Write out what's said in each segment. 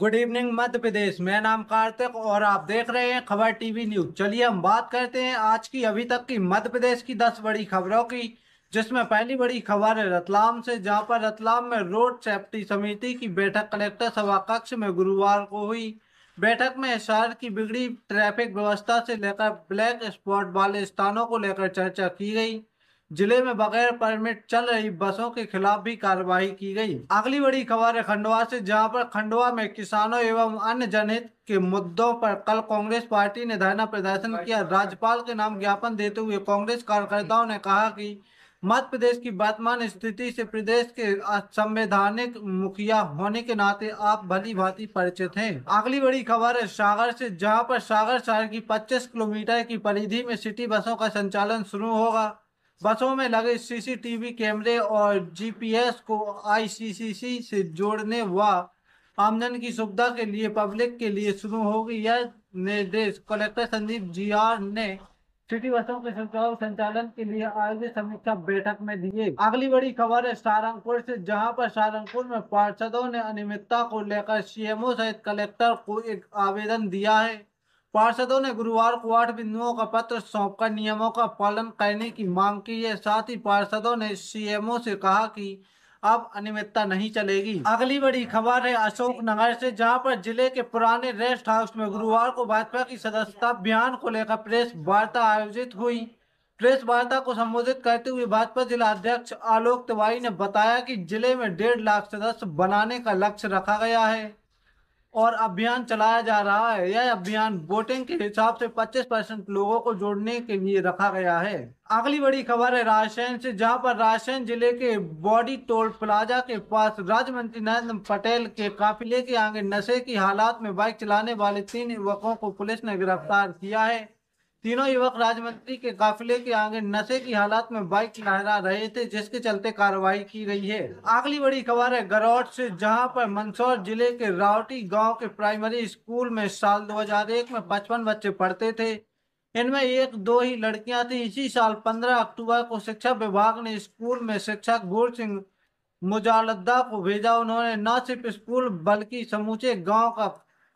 Good evening मध्य प्रदेश मैं नाम कार्तिक और आप देख रहे हैं खबर टीवी न्यूज चलिए हम बात करते हैं आज की अभी तक की मध्य प्रदेश की दस बड़ी खबरों की जिसमें पहली बड़ी खबर है रतलाम से जहां पर रतलाम में रोड सेफ्टी समिति की बैठक कलेक्टर सभा कक्ष में गुरुवार को हुई बैठक में शहर की बिगड़ी ट्रैफिक व्यवस्था से लेकर ब्लैक स्पॉट वाले स्थानों को लेकर चर्चा की गई जिले में बगैर परमिट चल रही बसों के खिलाफ भी कार्रवाई की गई अगली बड़ी खबर है खंडवा से जहां पर खंडवा में किसानों एवं अन्य जनहित के मुद्दों पर कल कांग्रेस पार्टी ने धरना प्रदर्शन किया राज्यपाल के नाम ज्ञापन देते हुए कांग्रेस कार्यकर्ताओं ने कहा कि मध्य प्रदेश की वर्तमान स्थिति से प्रदेश के संवैधानिक मुखिया होने के नाते आप भली भांति परिचित हैं। अगली बड़ी खबर है सागर से जहां पर सागर शहर की 25 किलोमीटर की परिधि में सिटी बसों का संचालन शुरू होगा बसों में लगे सीसीटीवी कैमरे और जीपीएस को आईसीसीसी से जोड़ने व आमदन की सुविधा के लिए पब्लिक के लिए शुरू होगी यह निर्देश कलेक्टर संदीप जी आर ने सिटी बसों के सुचारू संचालन के लिए आयोजित समीक्षा बैठक में दिए अगली बड़ी खबर है सारंगपुर से जहां पर सारंगपुर में पार्षदों ने अनियमितता को लेकर सीएमओ सहित कलेक्टर को एक आवेदन दिया है पार्षदों ने गुरुवार को आठ बिंदुओं का पत्र सौंपकर नियमों का पालन करने की मांग की है साथ ही पार्षदों ने सीएमओ से कहा कि अब अनियमितता नहीं चलेगी अगली बड़ी खबर है अशोक नगर से जहां पर जिले के पुराने रेस्ट हाउस में गुरुवार को भाजपा की सदस्यता अभियान को लेकर प्रेस वार्ता आयोजित हुई प्रेस वार्ता को संबोधित करते हुए भाजपा जिला अध्यक्ष आलोक तिवारी ने बताया कि जिले में डेढ़ लाख सदस्य बनाने का लक्ष्य रखा गया है और अभियान चलाया जा रहा है यह अभियान वोटिंग के हिसाब से 25 परसेंट लोगों को जोड़ने के लिए रखा गया है अगली बड़ी खबर है रायसेन से जहां पर रायसेन जिले के बॉडी टोल प्लाजा के पास राज्य मंत्री नरेंद्र पटेल के काफिले के आगे नशे की हालात में बाइक चलाने वाले तीन युवकों को पुलिस ने गिरफ्तार किया है तीनों युवक राजमंत्री के काफिले के आगे नशे की हालत में बाइक लहरा रहे थे जिसके चलते कार्रवाई की गई है अगली बड़ी खबर है गरौट से जहां पर मंदसौर जिले के रावटी गांव के प्राइमरी स्कूल में साल 2001 में पचपन बच्चे पढ़ते थे इनमें एक दो ही लड़कियां थी इसी साल 15 अक्टूबर को शिक्षा विभाग ने स्कूल में शिक्षक गुर सिंह मुजालदा को भेजा उन्होंने न सिर्फ स्कूल बल्कि समूचे गाँव का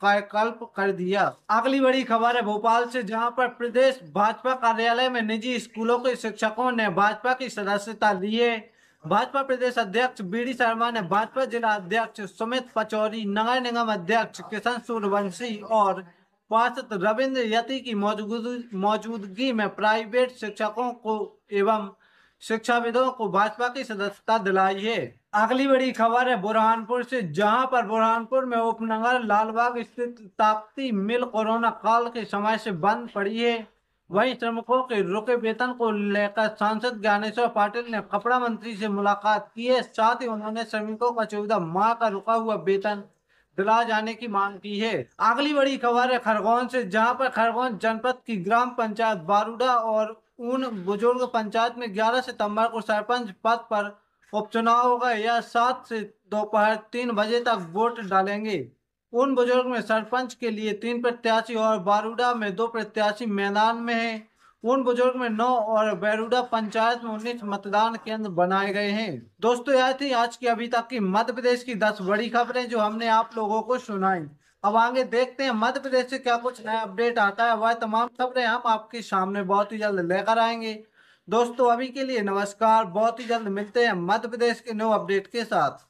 कायकल्प कर दिया अगली बड़ी खबर है भोपाल से जहां पर प्रदेश भाजपा कार्यालय में निजी स्कूलों के शिक्षकों ने भाजपा की सदस्यता लिए भाजपा प्रदेश अध्यक्ष डी शर्मा ने भाजपा जिला अध्यक्ष सुमित पचौरी नगर निगम अध्यक्ष किशन सूर्यवंशी और पार्षद रविंद्र यति की मौजूदगी में प्राइवेट शिक्षकों को एवं शिक्षाविदों को भाजपा की सदस्यता दिलाई है अगली बड़ी खबर है बुरहानपुर से जहां पर बुरहानपुर में उपनगर लालबाग स्थित ताप्ती मिल कोरोना काल के समय से बंद पड़ी है वहीं श्रमिकों के रुके वेतन को लेकर सांसद ज्ञानेश्वर पाटिल ने कपड़ा मंत्री से मुलाकात की है साथ ही उन्होंने श्रमिकों का चौदह माह का रुका हुआ वेतन दिला जाने की मांग की है अगली बड़ी खबर है खरगोन से जहां पर खरगोन जनपद की ग्राम पंचायत बारूडा और उन बुजुर्ग पंचायत में 11 सितंबर को सरपंच पद पर उपचुनाव होगा यह सात से दोपहर तीन बजे तक वोट डालेंगे उन बुजुर्ग में सरपंच के लिए तीन प्रत्याशी और बारूडा में दो प्रत्याशी मैदान में हैं उन बुजुर्ग में नौ और बैरूडा पंचायत में उन्नीस मतदान केंद्र बनाए गए हैं दोस्तों यह थी आज की अभी तक की मध्य प्रदेश की दस बड़ी खबरें जो हमने आप लोगों को सुनाई अब आगे देखते हैं मध्य प्रदेश से क्या कुछ नया अपडेट आता है वह तमाम खबरें हम आपके सामने बहुत ही जल्द लेकर आएंगे दोस्तों अभी के लिए नमस्कार बहुत ही जल्द मिलते हैं मध्य प्रदेश के न्यू अपडेट के साथ